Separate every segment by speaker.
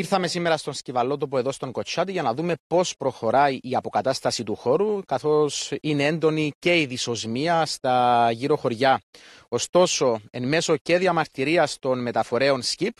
Speaker 1: Ήρθαμε σήμερα στον Σκυβαλότοπο εδώ στον Κοτσάτη για να δούμε πώς προχωράει η αποκατάσταση του χώρου, καθώς είναι έντονη και η δυσοσμία στα γύρω χωριά. Ωστόσο, εν μέσω και διαμαρτυρίας των μεταφορέων ΣΚΙΠ,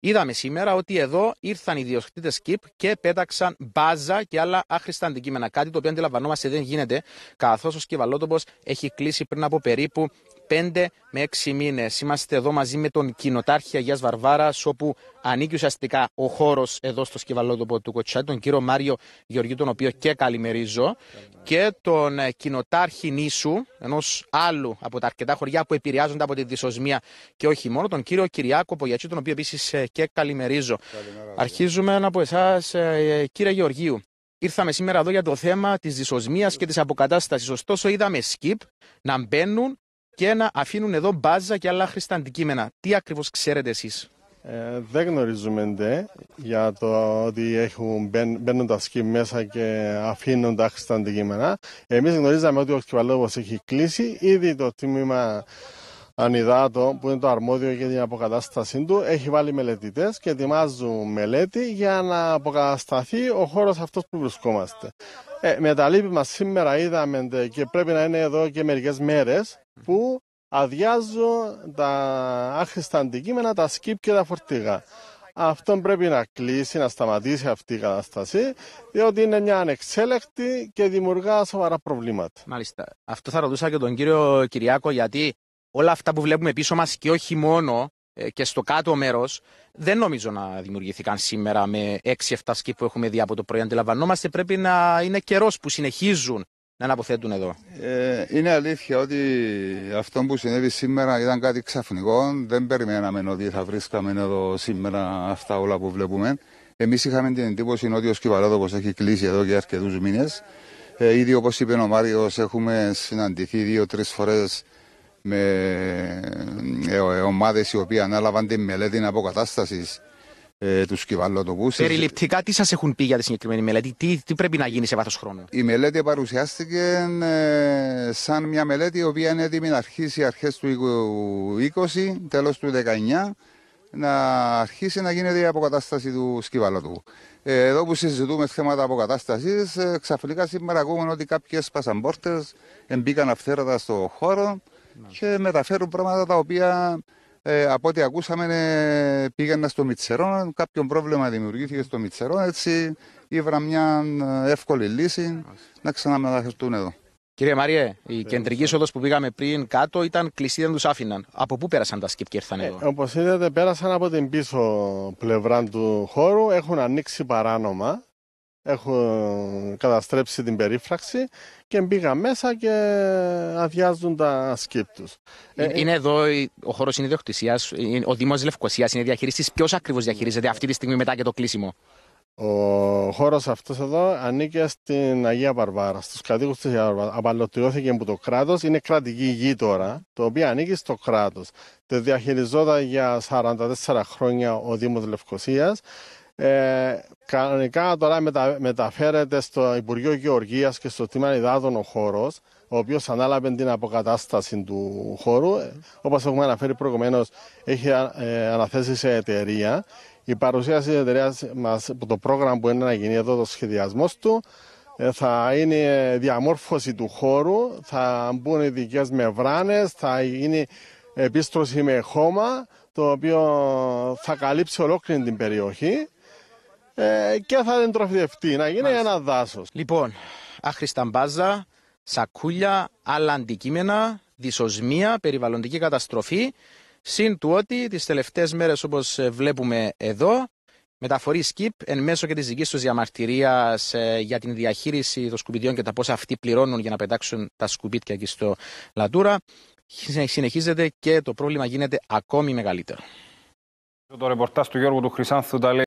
Speaker 1: είδαμε σήμερα ότι εδώ ήρθαν οι διοχτήτε ΣΚΙΠ και πέταξαν μπάζα και άλλα άχρηστα αντικείμενα. Κάτι το οποίο αντιλαμβανόμαστε δεν γίνεται, καθώς ο Σκυβαλότοπος έχει κλείσει πριν από περίπου πέντε με 6 μήνες. Είμαστε εδώ μαζί με τον κοινοτάρχη Αγίας Βαρβάρας, όπου ανήκει ουσιαστικά ο χώρος εδώ στο Σκευαλόδοπο του Κοτσάτ τον κύριο Μάριο Γεωργίου, τον οποίο και καλημερίζω, και τον ε, κοινοτάρχη νήσου, ενός άλλου από τα αρκετά χωριά που επηρεάζονται από τη δυσοσμία και όχι μόνο, τον κύριο Κυριάκο Πογιατσί, τον οποίο επίσης ε, και καλημερίζω. Καλημέρα, Αρχίζουμε από εσάς, ε, κύριε Γεωργίου. Ήρθαμε σήμερα εδώ για το θέμα της δυσοσμίας και της αποκατάστασης. Ωστόσο, είδαμε skip να μπαίνουν και να αφήνουν εδώ μπάζα και άλλα χρήστα αντικείμενα. Τι ακριβώς ξέρετε εσείς. Ε, δεν
Speaker 2: γνωρίζουμε για το ότι έχουν, μπαίν, μπαίνουν τα σκι μέσα και αφήνουν τα χρήστα αντικείμενα. Εμείς γνωρίζαμε ότι ο κυβαλόγο έχει κλείσει. Ήδη το τμήμα Ανιδάτο, που είναι το αρμόδιο για την αποκατάστασή του, έχει βάλει μελετητές και ετοιμάζουν μελέτη για να αποκατασταθεί ο χώρος αυτός που βρισκόμαστε. Ε, με τα λύπη μας σήμερα είδαμε και πρέπει να είναι εδώ και μερικές μέρες που αδειάζουν τα άχρηστα αντικείμενα, τα σκύπ και τα φορτίγα. Αυτό πρέπει να κλείσει, να σταματήσει αυτή η κατάσταση, διότι είναι μια ανεξέλεκτη και δημιουργά σοβαρά προβλήματα.
Speaker 1: Μάλιστα. Αυτό θα ρωτούσα και τον κύριο Κυριάκο, γιατί όλα αυτά που βλέπουμε πίσω μας και όχι μόνο ε, και στο κάτω μέρος, δεν νομίζω να δημιουργηθήκαν σήμερα με 6-7 σκυπ που έχουμε δει από το πρωί. Αντιλαμβανόμαστε πρέπει να είναι καιρός που συνεχίζουν να αναποθέτουν εδώ.
Speaker 3: Ε, είναι αλήθεια ότι αυτό που συνέβη σήμερα ήταν κάτι ξαφνικό. Δεν περιμέναμε ότι θα βρίσκαμε εδώ σήμερα αυτά όλα που βλέπουμε. Εμείς είχαμε την εντύπωση ότι ο Σκυβαλόδοπο έχει κλείσει εδώ για αρκετούς μήνες. Ε, ήδη όπως είπε ο Μάριος, έχουμε συναντηθεί δύο-τρει φορές με ε, ομάδες οι οποίοι ανάλαβαν τη μελέτη αποκατάστασης
Speaker 1: ε, τους σκυβαλλοτοκού. Περιληπτικά, τι σας έχουν πει για τη συγκεκριμένη μελέτη, τι, τι πρέπει να γίνει σε βάθος χρόνου.
Speaker 3: Η μελέτη παρουσιάστηκε ε, σαν μια μελέτη η οποία είναι έτοιμη να αρχίσει αρχές του 20, τέλος του 19, να αρχίσει να γίνεται η αποκατάσταση του σκυβαλωτού. Ε, εδώ που συζητούμε θέματα αποκατάστασης, ε, ξαφνικά σήμερα ακούμε ότι κάποιες πασαμπόρτες μπήκαν αυθαίρετα στο χώρο και μεταφέρουν πράγματα τα οποία ε, από ό,τι ακούσαμε, ε, πήγαινα στο Μιτσερό, κάποιο πρόβλημα δημιουργήθηκε στο Μιτσερό, έτσι ήβρα μια ε, εύκολη λύση να ξαναμεταχειριστούν εδώ.
Speaker 1: Κύριε Μάριε, η κεντρική οδό που πήγαμε πριν κάτω ήταν κλειστή, δεν τους άφηναν. Από πού πέρασαν τα σκύπ και ήρθαν ε, εδώ.
Speaker 2: Όπως είδατε, πέρασαν από την πίσω πλευρά του χώρου, έχουν ανοίξει παράνομα έχουν καταστρέψει
Speaker 1: την περίφραξη
Speaker 2: και μπήγα μέσα και αδειάζουν τα σκύπ
Speaker 1: ε, ε, ε, Είναι εδώ ο χώρος είναι ιδιοκτησία. Ο Δήμος Λευκοσίας είναι διαχειριστής. Ποιος ακριβώς διαχειρίζεται αυτή τη στιγμή μετά και το κλείσιμο.
Speaker 2: Ο χώρος αυτός εδώ ανήκε στην Αγία Βαρβάρα, στους κατοίκους της Αγία Βαρβάρας. Απαλωτριώθηκε από το κράτος, είναι κρατική γη τώρα, το οποίο ανήκει στο κράτος. Το διαχειριζόταν για 44 χρόνια ο Δήμος Λευκοσίας. Ε, κανονικά τώρα μετα, μεταφέρεται στο Υπουργείο Γεωργίας και στο Τμήμα Ιδάδων ο χώρος, ο οποίος ανάλαβε την αποκατάσταση του χώρου. Ε, Όπως έχουμε αναφέρει προηγουμένως, έχει ε, αναθέσει σε εταιρεία. Η παρουσίαση της εταιρείας μας, το πρόγραμμα που είναι να γίνει εδώ, το σχεδιασμός του, ε, θα είναι διαμόρφωση του χώρου, θα μπουν ειδικέ μεβράνες θα γίνει επίστρωση με χώμα, το οποίο θα καλύψει ολόκληρη την
Speaker 1: περιοχή ε, και θα την τροφιδευτεί, να γίνει ένα δάσος. Λοιπόν, άχρηστα μπάζα, σακούλια, άλλα αντικείμενα, δυσοσμία, περιβαλλοντική καταστροφή. Συν του ότι τις τελευταίες μέρες, όπως ε, βλέπουμε εδώ, μεταφορή ΣΚΙΠ εν μέσω και της δικής τους διαμαρτυρίας ε, για την διαχείριση των σκουπιδιών και τα πόσα αυτοί πληρώνουν για να πετάξουν τα σκουπίτια εκεί στο Λατούρα, συνεχίζεται και το πρόβλημα γίνεται ακόμη μεγαλύτερο.
Speaker 3: Το ρεπορτάζ του Γιώργου του Χρυσάνθου τα λέει.